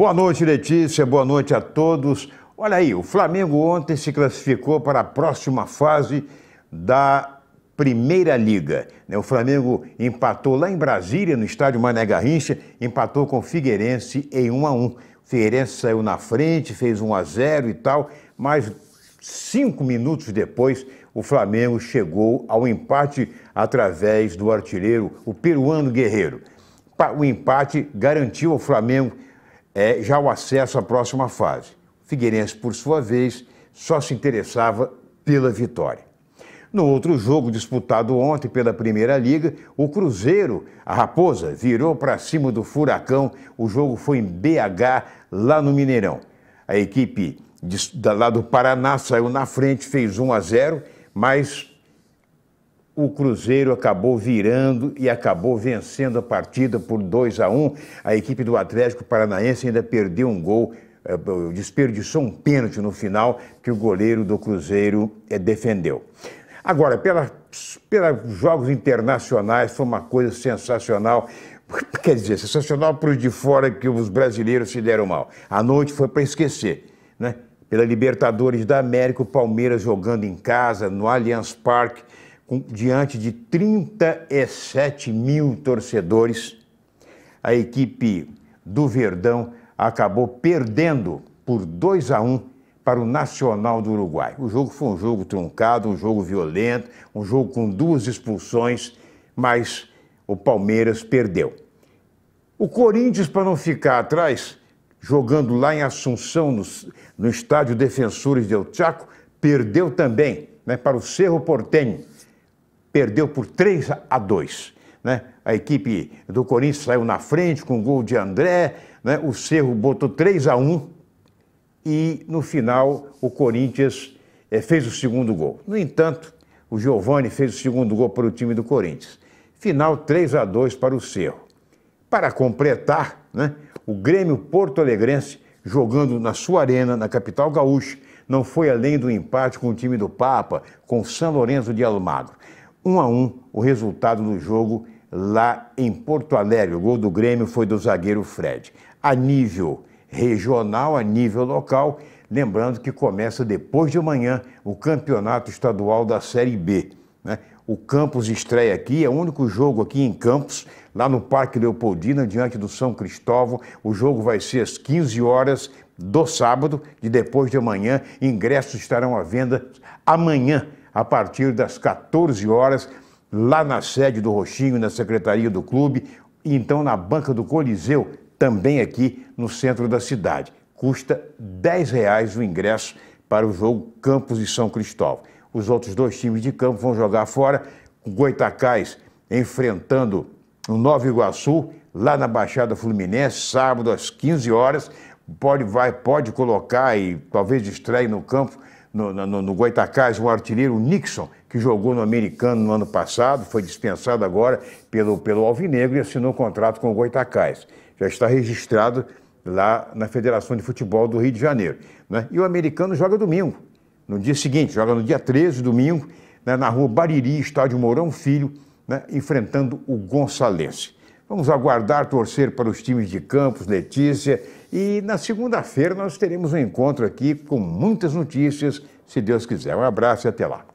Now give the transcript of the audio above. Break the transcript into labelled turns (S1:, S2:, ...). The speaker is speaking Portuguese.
S1: Boa noite, Letícia. Boa noite a todos. Olha aí, o Flamengo ontem se classificou para a próxima fase da Primeira Liga. Né? O Flamengo empatou lá em Brasília, no estádio Mané Garrincha, empatou com o Figueirense em 1 a 1. O Figueirense saiu na frente, fez 1 a 0 e tal, mas cinco minutos depois o Flamengo chegou ao empate através do artilheiro, o peruano Guerreiro. O empate garantiu ao Flamengo é, já o acesso à próxima fase. O Figueirense, por sua vez, só se interessava pela vitória. No outro jogo disputado ontem pela Primeira Liga, o Cruzeiro, a Raposa, virou para cima do Furacão. O jogo foi em BH, lá no Mineirão. A equipe de, da, lá do Paraná saiu na frente, fez 1 a 0, mas o Cruzeiro acabou virando e acabou vencendo a partida por 2 a 1. Um. A equipe do Atlético Paranaense ainda perdeu um gol, eh, desperdiçou um pênalti no final que o goleiro do Cruzeiro eh, defendeu. Agora, pelos jogos internacionais, foi uma coisa sensacional. Quer dizer, sensacional para os de fora que os brasileiros se deram mal. A noite foi para esquecer, né? Pela Libertadores da América, o Palmeiras jogando em casa, no Allianz Parque com, diante de 37 mil torcedores, a equipe do Verdão acabou perdendo por 2 a 1 para o Nacional do Uruguai. O jogo foi um jogo truncado, um jogo violento, um jogo com duas expulsões, mas o Palmeiras perdeu. O Corinthians, para não ficar atrás, jogando lá em Assunção, no, no estádio Defensores del Chaco, perdeu também né, para o Cerro Portenho perdeu por 3 a 2. Né? A equipe do Corinthians saiu na frente com o gol de André, né? o Cerro botou 3 a 1 e no final o Corinthians é, fez o segundo gol. No entanto, o Giovani fez o segundo gol para o time do Corinthians. Final 3 a 2 para o Cerro. Para completar, né, o Grêmio Porto Alegrense, jogando na sua arena, na capital gaúcha, não foi além do empate com o time do Papa, com o São Lourenço de Almagro. 1 a 1 o resultado do jogo lá em Porto Alegre. O gol do Grêmio foi do zagueiro Fred. A nível regional, a nível local, lembrando que começa depois de amanhã o Campeonato Estadual da Série B. Né? O Campos estreia aqui, é o único jogo aqui em Campos, lá no Parque Leopoldina, diante do São Cristóvão. O jogo vai ser às 15 horas do sábado, de depois de amanhã. Ingressos estarão à venda amanhã a partir das 14 horas, lá na sede do Roxinho, na secretaria do clube, e então na banca do Coliseu, também aqui no centro da cidade. Custa R$ 10,00 o ingresso para o jogo Campos e São Cristóvão. Os outros dois times de campo vão jogar fora, com Goitacás enfrentando o Nova Iguaçu, lá na Baixada Fluminense, sábado às 15 horas. Pode, vai, pode colocar e talvez estreie no campo no, no, no Goitacás, o artilheiro Nixon, que jogou no americano no ano passado, foi dispensado agora pelo, pelo Alvinegro e assinou um contrato com o Goitacás. Já está registrado lá na Federação de Futebol do Rio de Janeiro. Né? E o americano joga domingo, no dia seguinte, joga no dia 13, domingo, né, na rua Bariri, estádio Mourão Filho, né, enfrentando o Gonçalense. Vamos aguardar, torcer para os times de Campos, Letícia e na segunda-feira nós teremos um encontro aqui com muitas notícias, se Deus quiser. Um abraço e até lá.